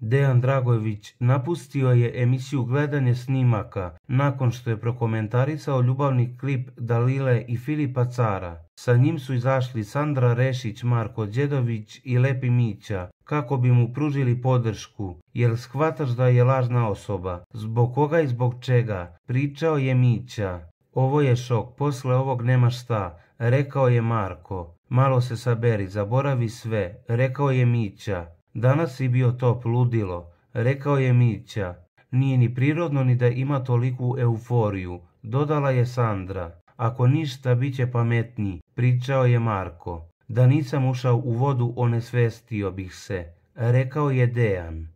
Dejan Dragović napustio je emisiju Gledanje snimaka nakon što je prokomentarisao ljubavni klip Dalile i Filipa Cara. Sa njim su izašli Sandra Rešić, Marko Đedović i Lepi Mića kako bi mu pružili podršku, jer shvataš da je lažna osoba. Zbog koga i zbog čega? Pričao je Mića. Ovo je šok, posle ovog nema šta, rekao je Marko. Malo se saberi, zaboravi sve, rekao je Mića. Danas si bio top, ludilo, rekao je Mića. Nije ni prirodno ni da ima toliku euforiju, dodala je Sandra. Ako ništa bit će pametni, pričao je Marko. Da nisam ušao u vodu onesvestio bih se, rekao je Dejan.